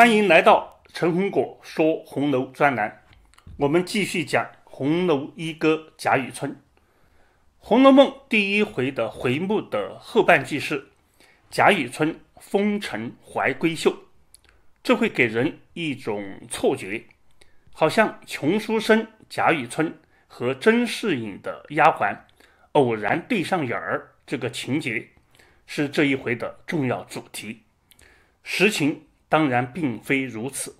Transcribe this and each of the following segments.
欢迎来到陈红果说红楼专栏，我们继续讲红楼一哥贾雨村，《红楼梦》第一回的回目的后半句是“贾雨村风尘怀闺秀”，这会给人一种错觉，好像穷书生贾雨村和甄士隐的丫鬟偶然对上眼儿，这个情节是这一回的重要主题。实情。当然并非如此。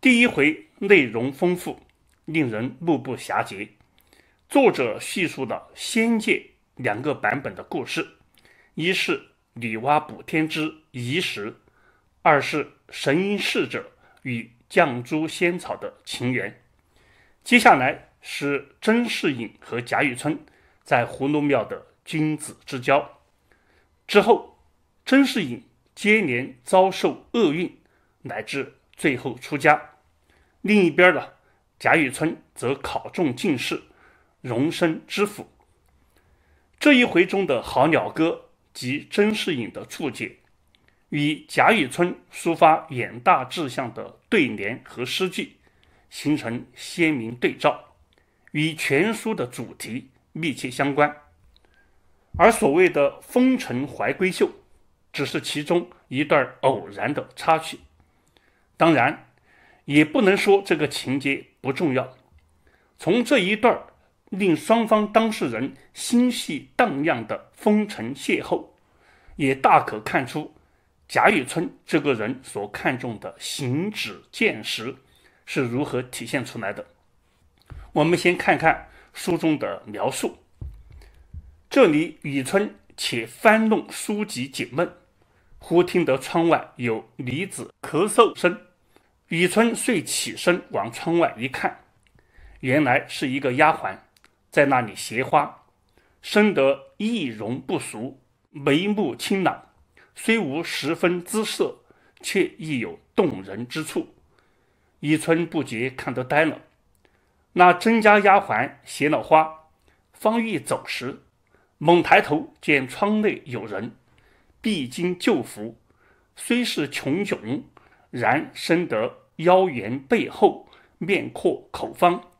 第一回内容丰富，令人目不暇接。作者叙述了仙界两个版本的故事：一是女娲补天之遗石，二是神瑛侍者与绛珠仙草的情缘。接下来是甄士隐和贾雨村在葫芦庙的君子之交。之后，甄士隐。接连遭受厄运，乃至最后出家。另一边呢，贾雨村则考中进士，荣升知府。这一回中的好鸟歌及甄士隐的注解，与贾雨村抒发远大志向的对联和诗句，形成鲜明对照，与全书的主题密切相关。而所谓的风尘怀闺秀。只是其中一段偶然的插曲，当然也不能说这个情节不重要。从这一段令双方当事人心绪荡漾的风尘邂逅，也大可看出贾雨村这个人所看重的行止见识是如何体现出来的。我们先看看书中的描述，这里雨村且翻弄书籍解闷。忽听得窗外有女子咳嗽声，雨村遂起身往窗外一看，原来是一个丫鬟在那里携花，生得仪容不俗，眉目清朗，虽无十分姿色，却亦有动人之处。雨村不觉看得呆了。那甄家丫鬟携了花，方欲走时，猛抬头见窗内有人。必经旧福，虽是穷窘，然生得腰圆背厚，面阔口方，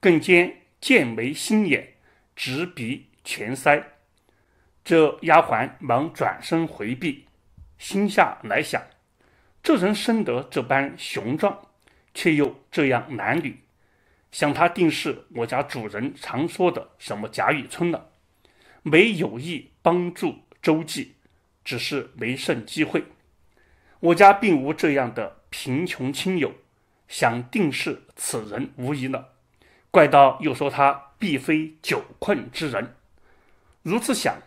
更兼剑眉心眼，直鼻全腮。这丫鬟忙转身回避，心下来想：这人生得这般雄壮，却又这样褴褛，想他定是我家主人常说的什么贾雨村了，没有意帮助周记。只是没甚机会，我家并无这样的贫穷亲友，想定是此人无疑了。怪道又说他必非久困之人，如此想，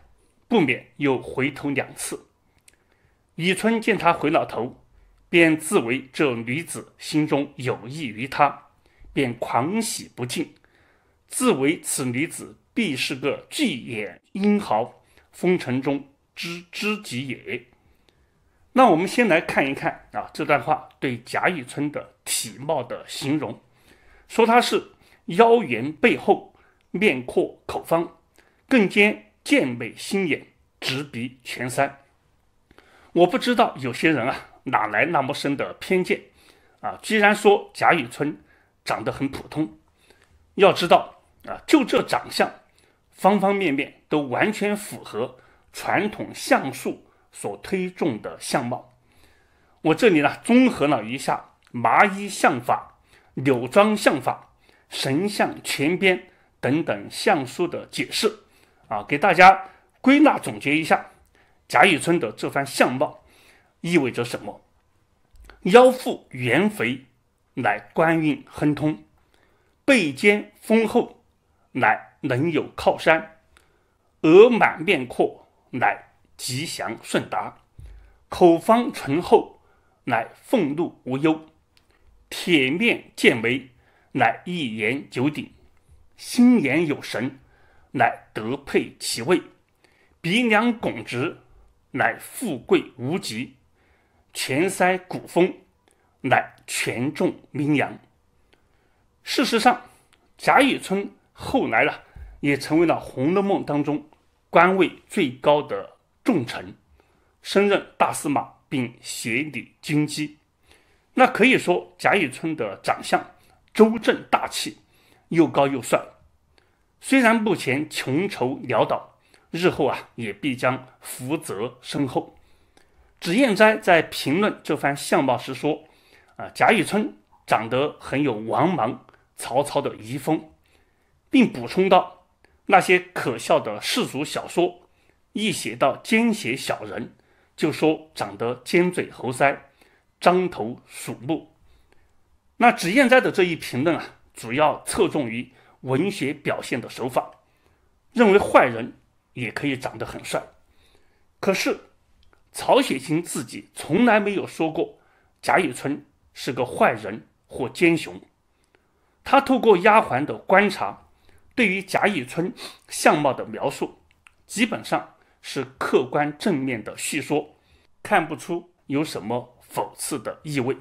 不免又回头两次。李春见他回了头，便自为这女子心中有意于他，便狂喜不尽，自为此女子必是个巨眼英豪，风尘中。知知己也。那我们先来看一看啊，这段话对贾雨村的体貌的形容，说他是腰圆背厚，面阔口方，更兼健美心眼，直鼻全腮。我不知道有些人啊，哪来那么深的偏见啊？居然说贾雨村长得很普通。要知道啊，就这长相，方方面面都完全符合。传统相术所推崇的相貌，我这里呢综合了一下麻衣相法、柳庄相法、神相前编等等相术的解释，啊，给大家归纳总结一下，贾雨村的这番相貌意味着什么？腰腹圆肥，乃官运亨通；背肩丰厚，乃能有靠山；额满面阔。乃吉祥顺达，口方醇厚，乃俸禄无忧；铁面健眉，乃一言九鼎；心眼有神，乃德配其位；鼻梁拱直，乃富贵无极；颧腮古风，乃权重名扬。事实上，贾雨村后来了，也成为了《红楼梦》当中。官位最高的重臣，升任大司马，并协理军机。那可以说，贾雨村的长相周正大气，又高又帅。虽然目前穷愁潦倒，日后啊也必将福泽深厚。脂砚斋在评论这番相貌时说：“啊，贾雨村长得很有王莽、曹操的遗风。”并补充道。那些可笑的世俗小说，一写到奸邪小人，就说长得尖嘴猴腮、獐头鼠目。那脂砚斋的这一评论啊，主要侧重于文学表现的手法，认为坏人也可以长得很帅。可是曹雪芹自己从来没有说过贾雨村是个坏人或奸雄，他透过丫鬟的观察。对于贾雨村相貌的描述，基本上是客观正面的叙说，看不出有什么讽刺的意味。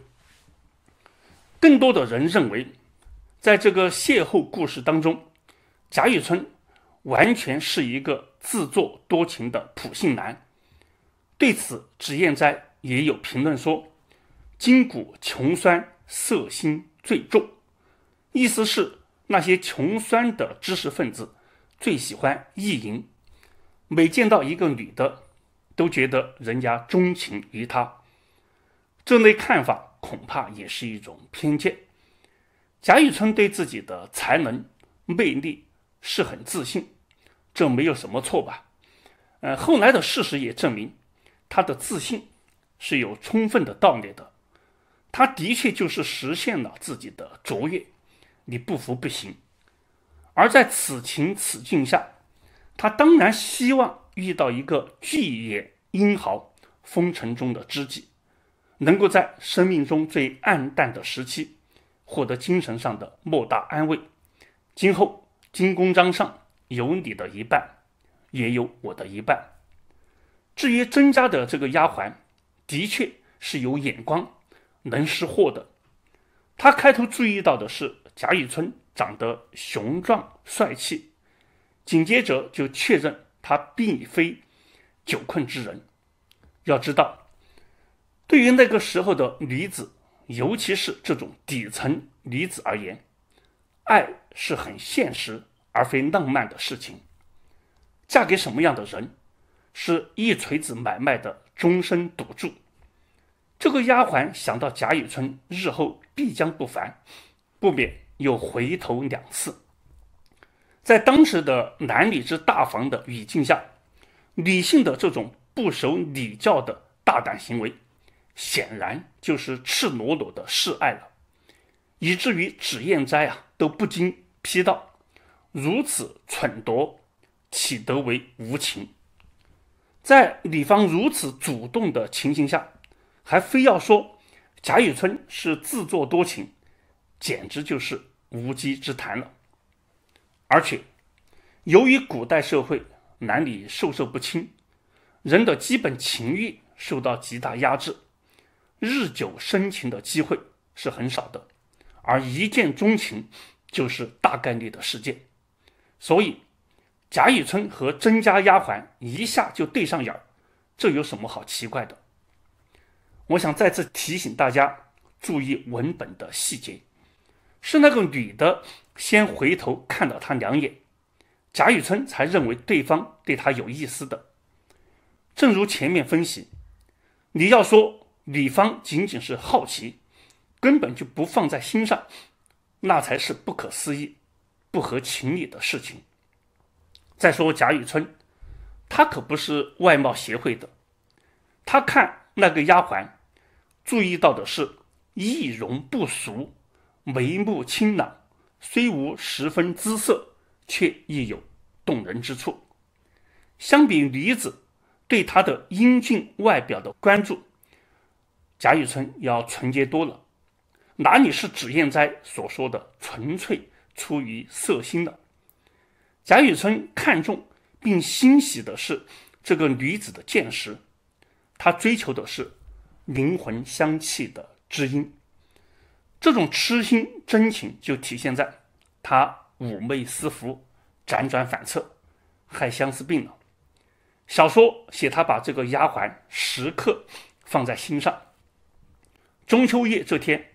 更多的人认为，在这个邂逅故事当中，贾雨村完全是一个自作多情的普信男。对此，脂砚斋也有评论说：“筋骨穷酸，色心最重。”意思是。那些穷酸的知识分子，最喜欢意淫，每见到一个女的，都觉得人家钟情于他。这类看法恐怕也是一种偏见。贾雨村对自己的才能、魅力是很自信，这没有什么错吧？呃，后来的事实也证明，他的自信是有充分的道理的。他的确就是实现了自己的卓越。你不服不行，而在此情此境下，他当然希望遇到一个巨野英豪、风尘中的知己，能够在生命中最暗淡的时期获得精神上的莫大安慰。今后金公章上有你的一半，也有我的一半。至于甄家的这个丫鬟，的确是有眼光、能识货的。他开头注意到的是。贾雨村长得雄壮帅气，紧接着就确认他并非酒困之人。要知道，对于那个时候的女子，尤其是这种底层女子而言，爱是很现实而非浪漫的事情。嫁给什么样的人，是一锤子买卖的终身赌注。这个丫鬟想到贾雨村日后必将不凡，不免。又回头两次，在当时的男女之大防的语境下，女性的这种不守礼教的大胆行为，显然就是赤裸裸的示爱了，以至于脂砚斋啊都不禁批道：“如此蠢夺，岂得为无情？在李方如此主动的情形下，还非要说贾雨村是自作多情。简直就是无稽之谈了。而且，由于古代社会男女授受不亲，人的基本情欲受到极大压制，日久生情的机会是很少的，而一见钟情就是大概率的事件。所以，贾雨村和甄家丫鬟一下就对上眼儿，这有什么好奇怪的？我想再次提醒大家注意文本的细节。是那个女的先回头看了他两眼，贾雨村才认为对方对他有意思的。正如前面分析，你要说女方仅仅是好奇，根本就不放在心上，那才是不可思议、不合情理的事情。再说贾雨村，他可不是外貌协会的，他看那个丫鬟，注意到的是易容不俗。眉目清朗，虽无十分姿色，却亦有动人之处。相比女子对他的英俊外表的关注，贾雨村要纯洁多了。哪里是脂砚斋所说的纯粹出于色心的？贾雨村看中并欣喜的是这个女子的见识，他追求的是灵魂香气的知音。这种痴心真情就体现在他妩媚思服，辗转反侧，害相思病了。小说写他把这个丫鬟时刻放在心上。中秋夜这天，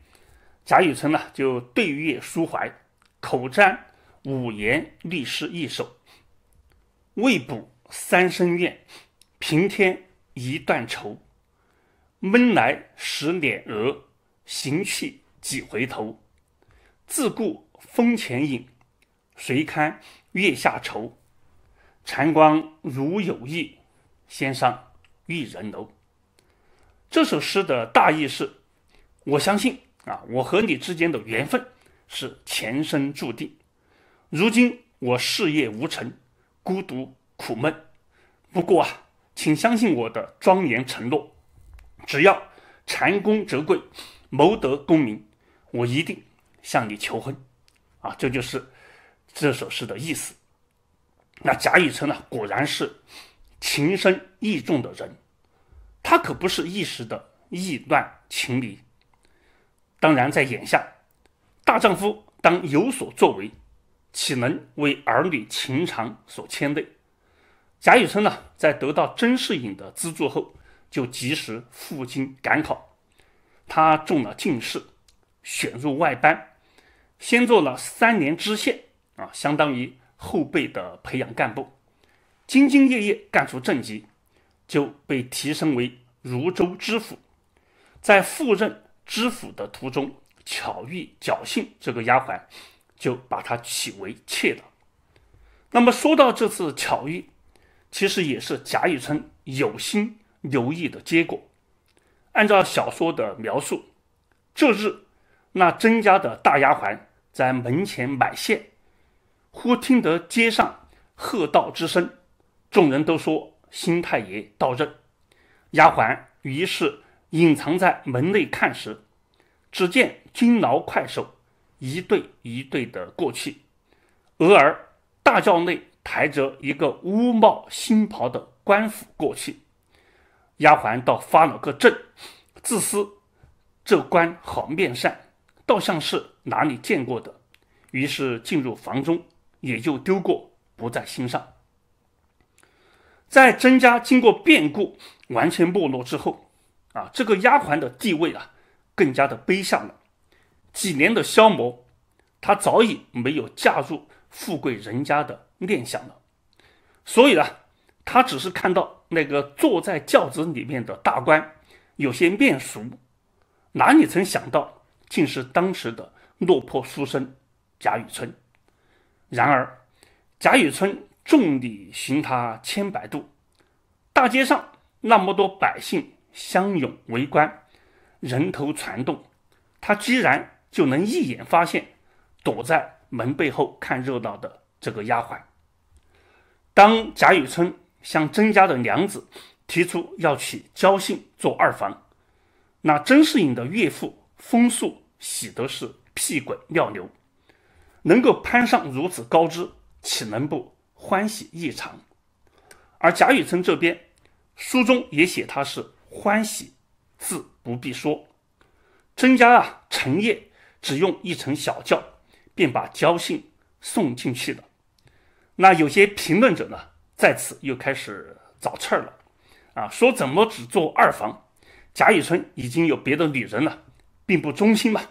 贾雨村呢就对月抒怀，口占五言律诗一首：“未卜三生愿，平添一段愁。闷来十脸额，行去。”几回头，自顾风前影，谁堪月下愁？禅光如有意，先上玉人楼。这首诗的大意是：我相信啊，我和你之间的缘分是前生注定。如今我事业无成，孤独苦闷。不过啊，请相信我的庄严承诺：只要蟾宫折桂，谋得功名。我一定向你求婚，啊，这就是这首诗的意思。那贾雨村呢，果然是情深意重的人，他可不是一时的意乱情迷。当然，在眼下，大丈夫当有所作为，岂能为儿女情长所牵累？贾雨村呢，在得到甄士隐的资助后，就及时赴京赶考，他中了进士。选入外班，先做了三年知县啊，相当于后备的培养干部，兢兢业业干出政绩，就被提升为汝州知府。在赴任知府的途中，巧遇侥幸这个丫鬟，就把她娶为妾了。那么说到这次巧遇，其实也是贾雨村有心留意的结果。按照小说的描述，这日。那甄家的大丫鬟在门前买线，忽听得街上喝道之声，众人都说新太爷到任。丫鬟于是隐藏在门内看时，只见金牢快手一对一对的过去，偶儿，大轿内抬着一个乌帽新袍的官府过去。丫鬟倒发了个怔，自私，这官好面善。倒像是哪里见过的，于是进入房中，也就丢过不在心上。在曾家经过变故完全没落之后，啊，这个丫鬟的地位啊，更加的卑下了。几年的消磨，她早已没有嫁入富贵人家的念想了。所以呢，她只是看到那个坐在轿子里面的大官，有些面熟，哪里曾想到？竟是当时的落魄书生贾雨村。然而，贾雨村众里寻他千百度，大街上那么多百姓相拥围观，人头攒动，他居然就能一眼发现躲在门背后看热闹的这个丫鬟。当贾雨村向甄家的娘子提出要娶焦姓做二房，那甄士隐的岳父风素喜得是屁滚尿流，能够攀上如此高枝，岂能不欢喜异常？而贾雨村这边，书中也写他是欢喜，自不必说。曾家啊，陈业只用一层小轿，便把交信送进去了。那有些评论者呢，在此又开始找刺儿了，啊，说怎么只做二房？贾雨村已经有别的女人了，并不忠心嘛。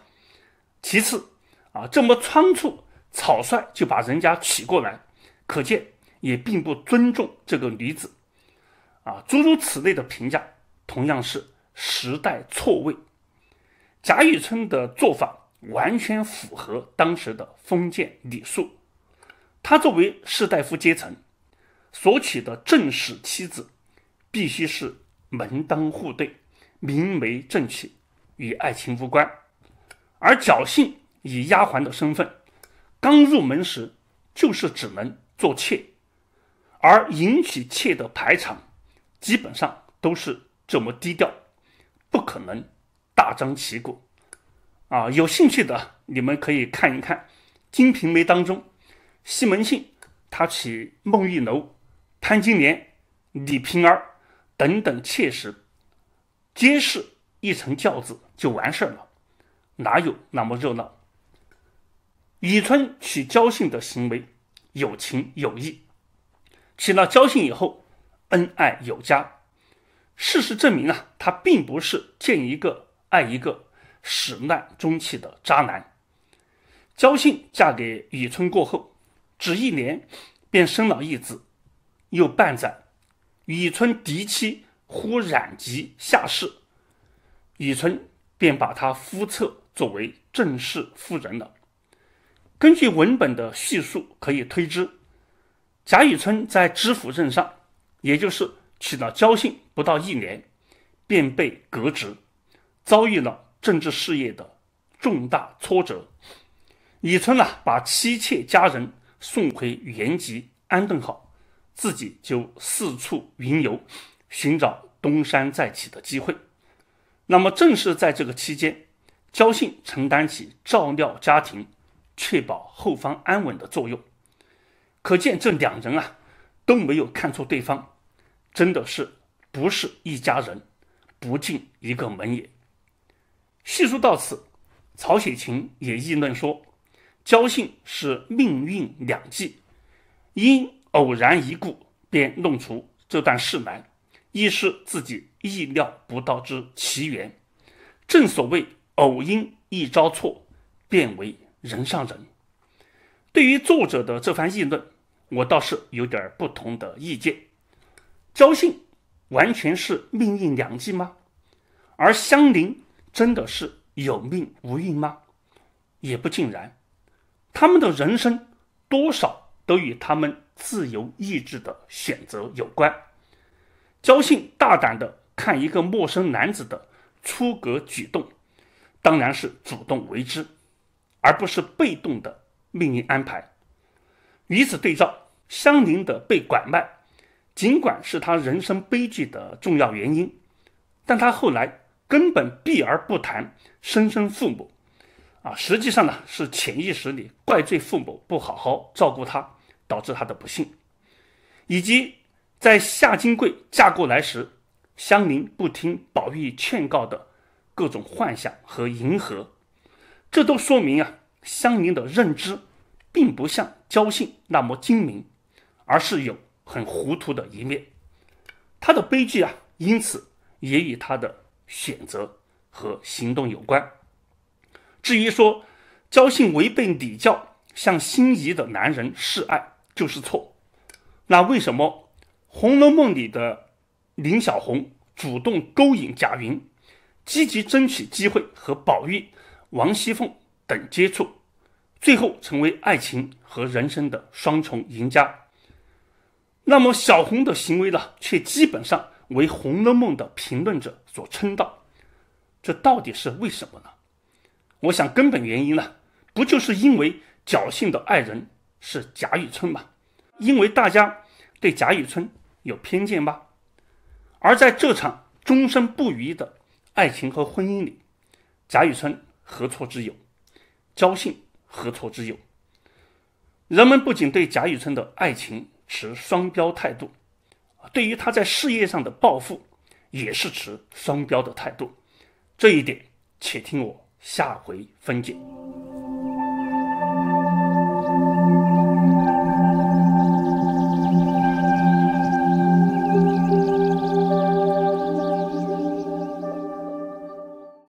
其次，啊，这么仓促、草率就把人家娶过来，可见也并不尊重这个女子，啊，诸如此类的评价，同样是时代错位。贾雨村的做法完全符合当时的封建礼数。他作为士大夫阶层所娶的正室妻子，必须是门当户对、明媒正娶，与爱情无关。而侥幸以丫鬟的身份，刚入门时就是只能做妾，而迎娶妾的排场，基本上都是这么低调，不可能大张旗鼓。啊，有兴趣的你们可以看一看《金瓶梅》当中，西门庆他娶孟玉楼、潘金莲、李瓶儿等等妾时，皆是一层轿子就完事儿了。哪有那么热闹？雨春娶焦姓的行为有情有义，娶了焦姓以后恩爱有加。事实证明啊，他并不是见一个爱一个，始乱终弃的渣男。焦姓嫁给雨春过后，只一年便生了一子，又半载，雨春嫡妻忽染疾下世，雨春便把她夫册作为正式夫人了。根据文本的叙述，可以推知，贾雨村在知府任上，也就是取了交信不到一年，便被革职，遭遇了政治事业的重大挫折。雨村呢，把妻妾家人送回原籍安顿好，自己就四处云游，寻找东山再起的机会。那么，正是在这个期间。焦信承担起照料家庭、确保后方安稳的作用，可见这两人啊都没有看出对方真的是不是一家人，不进一个门也。细述到此，曹雪芹也议论说：焦信是命运两际，因偶然一故，便弄出这段事来，亦是自己意料不到之奇缘。正所谓。偶因一招错，便为人上人。对于作者的这番议论，我倒是有点不同的意见。交信完全是命运良机吗？而香菱真的是有命无运吗？也不尽然。他们的人生多少都与他们自由意志的选择有关。交信大胆的看一个陌生男子的出格举动。当然是主动为之，而不是被动的命运安排。与此对照，香菱的被拐卖，尽管是他人生悲剧的重要原因，但他后来根本避而不谈生身父母。啊，实际上呢，是潜意识里怪罪父母不好好照顾他，导致他的不幸。以及在夏金桂嫁过来时，香菱不听宝玉劝告的。各种幻想和迎合，这都说明啊，香菱的认知，并不像焦信那么精明，而是有很糊涂的一面。他的悲剧啊，因此也与他的选择和行动有关。至于说焦信违背礼教，向心仪的男人示爱就是错，那为什么《红楼梦》里的林小红主动勾引贾云？积极争取机会和宝玉、王熙凤等接触，最后成为爱情和人生的双重赢家。那么小红的行为呢，却基本上为《红楼梦》的评论者所称道，这到底是为什么呢？我想根本原因呢，不就是因为侥幸的爱人是贾雨村吗？因为大家对贾雨村有偏见吗？而在这场终身不渝的爱情和婚姻里，贾雨村何错之有？焦信何错之有？人们不仅对贾雨村的爱情持双标态度，对于他在事业上的抱负也是持双标的态度。这一点，且听我下回分解。